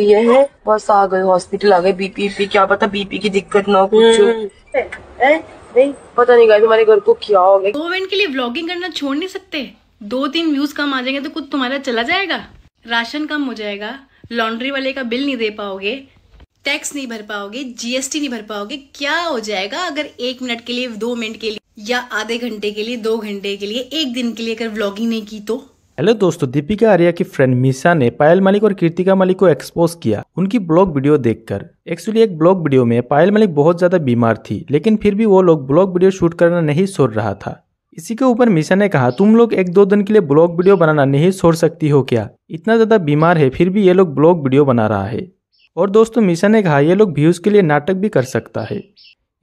ये है बस आ गए हॉस्पिटल आ गए बीपी क्या पता बीपी की दिक्कत ना कुछ हम्म। नहीं पता नहीं गाइस हमारे घर को क्या हो गया दो मिनट के लिए ब्लॉगिंग करना छोड़ नहीं सकते दो तीन व्यूज कम आ जाएंगे तो कुछ तुम्हारा चला जाएगा राशन कम हो जाएगा लॉन्ड्री वाले का बिल नहीं दे पाओगे टैक्स नहीं भर पाओगे जीएसटी नहीं भर पाओगे क्या हो जाएगा अगर एक मिनट के लिए दो मिनट के लिए या आधे घंटे के लिए दो घंटे के लिए एक दिन के लिए अगर व्लॉगिंग नहीं की तो हेलो दोस्तों दीपिका आर्या की फ्रेंड मीसा ने पायल मलिक और कीर्तिका मलिक को एक्सपोज किया उनकी ब्लॉग वीडियो देखकर एक्चुअली एक ब्लॉग वीडियो में पायल मलिक बहुत ज़्यादा बीमार थी लेकिन फिर भी वो लोग ब्लॉग वीडियो शूट करना नहीं सोच रहा था इसी के ऊपर मीसा ने कहा तुम लोग एक दो दिन के लिए ब्लॉग वीडियो बनाना नहीं छोड़ सकती हो क्या इतना ज़्यादा बीमार है फिर भी ये लोग ब्लॉग वीडियो बना रहा है और दोस्तों मीसा ने कहा ये लोग व्यूज़ के लिए नाटक भी कर सकता है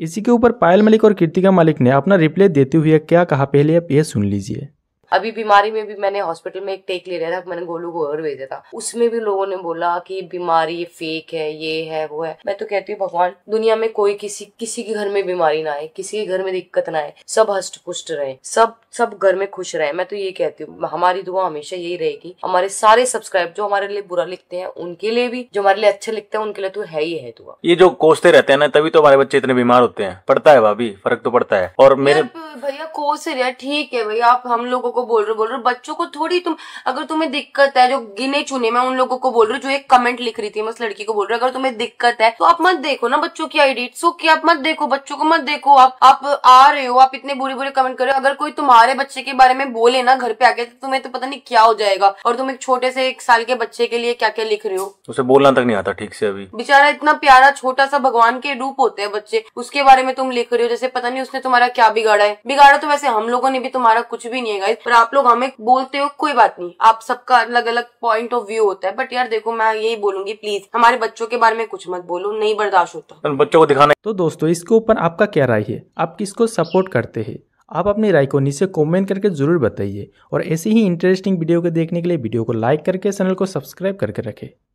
इसी के ऊपर पायल मलिक और कीर्तिका मलिक ने अपना रिप्लाई देते हुए क्या कहा पहले आप ये सुन लीजिए अभी बीमारी में भी मैंने हॉस्पिटल में एक टेक ले रहा था मैंने गोलू को भेजा था उसमें भी लोगों ने बोला कि बीमारी फेक है ये है वो है मैं तो कहती हूँ भगवान दुनिया में कोई किसी किसी के घर में बीमारी ना आए किसी के घर में दिक्कत ना आए सब हष्ट पुष्ट रहे सब सब घर में खुश रहे मैं तो ये कहती हूँ हमारी दुआ हमेशा यही रहेगी हमारे सारे सब्सक्राइब जो हमारे लिए बुरा लिखते हैं उनके लिए भी जो हमारे लिए अच्छा लिखते हैं उनके लिए तो है ही है दुआ ये जो कोसते रहते हैं ना तभी तो हमारे बच्चे इतने बीमार होते हैं पड़ता है भाभी फर्क तो पड़ता है और मेरे भैया कोस रहे ठीक है भैया आप हम लोगों को को बोल रहे हो बोल रहे हो बच्चों को थोड़ी तुम अगर तुम्हें दिक्कत है जो गिने चुने मैं उन लोगों को बोल रही हूँ जो एक कमेंट लिख रही थी मैं उस लड़की को बोल रही हूँ अगर तुम्हें दिक्कत है तो आप मत देखो ना बच्चों की आईडी सो ओके आप मत देखो बच्चों को मत देखो आप आप आ रहे हो आप इतने बुरे बुरे कमेंट कर रहे हो अगर कोई तुम्हारे बच्चे के बारे में बोले ना घर पे आके तो तुम्हें तो पता नहीं क्या हो जाएगा और तुम एक छोटे से एक साल के बच्चे के लिए क्या क्या लिख रहे हो उसे बोलना तक नहीं आता ठीक से अभी बेचारा इतना प्यारा छोटा सा भगवान के रूप होते हैं बच्चे उसके बारे में तुम लिख रहे हो जैसे पता नहीं उसने तुम्हारा क्या बिगाड़ा है बिगाड़ा तो वैसे हम लोगों ने भी तुम्हारा कुछ भी नहीं है पर आप लोग हमें बोलते हो कोई बात नहीं आप सबका अलग अलग पॉइंट ऑफ व्यू होता है बट यार देखो मैं यही बोलूंगी प्लीज हमारे बच्चों के बारे में कुछ मत बोलो नहीं बर्दाश्त होता बच्चों को दिखाना तो दोस्तों इसके ऊपर आपका क्या राय है आप किसको सपोर्ट करते हैं आप अपनी राय को नीचे कमेंट करके ज़रूर बताइए और ऐसी ही इंटरेस्टिंग वीडियो को देखने के लिए वीडियो को लाइक करके चैनल को सब्सक्राइब करके रखें